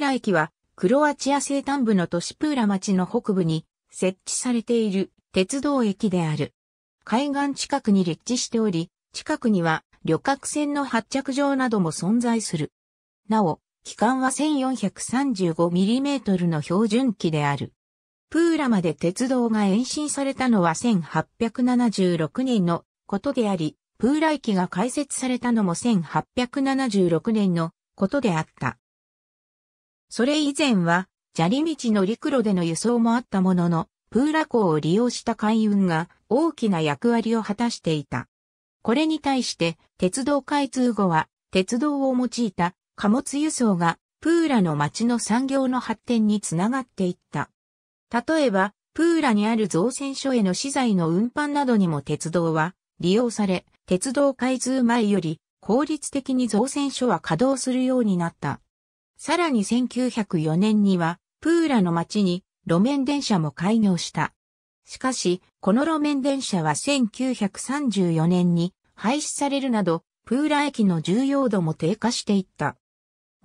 ラ駅は、クロアチア西端部の都市プーラ町の北部に設置されている鉄道駅である。海岸近くに立地しており、近くには旅客船の発着場なども存在する。なお、期間は 1435mm の標準機である。プーラまで鉄道が延伸されたのは1876年のことであり、プーラ駅が開設されたのも1876年のことであった。それ以前は、砂利道の陸路での輸送もあったものの、プーラ港を利用した海運が大きな役割を果たしていた。これに対して、鉄道開通後は、鉄道を用いた貨物輸送が、プーラの町の産業の発展につながっていった。例えば、プーラにある造船所への資材の運搬などにも鉄道は利用され、鉄道開通前より効率的に造船所は稼働するようになった。さらに1904年には、プーラの町に路面電車も開業した。しかし、この路面電車は1934年に廃止されるなど、プーラ駅の重要度も低下していった。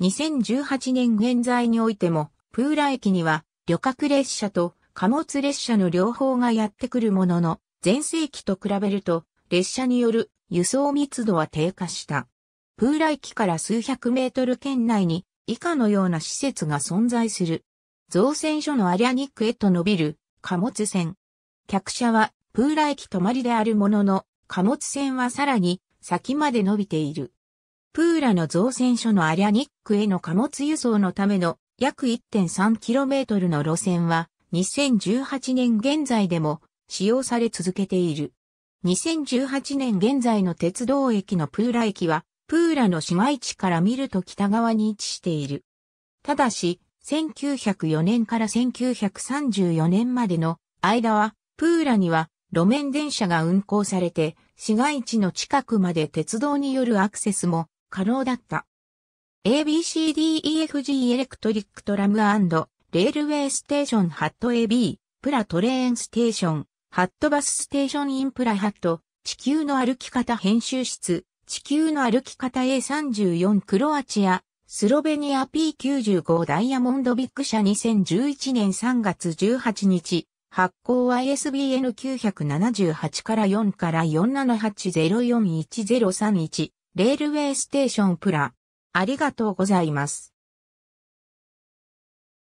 2018年現在においても、プーラ駅には旅客列車と貨物列車の両方がやってくるものの、前世紀と比べると、列車による輸送密度は低下した。プーラ駅から数百メートル圏内に以下のような施設が存在する。造船所のアリアニックへと伸びる貨物船。客車はプーラ駅止まりであるものの、貨物船はさらに先まで伸びている。プーラの造船所のアリアニックへの貨物輸送のための約 1.3km の路線は2018年現在でも使用され続けている。2018年現在の鉄道駅のプーラ駅はプーラの市街地から見ると北側に位置している。ただし、1904年から1934年までの間は、プーラには路面電車が運行されて、市街地の近くまで鉄道によるアクセスも可能だった。ABCDEFG エレクトリックトラムレールウェイステーションハット AB、プラトレーンステーション、ハットバスステーションインプラハット、地球の歩き方編集室、地球の歩き方 A34 クロアチア、スロベニア P95 ダイヤモンドビッグ社2011年3月18日、発行 ISBN 978から4から478041031レールウェイステーションプラ。ありがとうございます。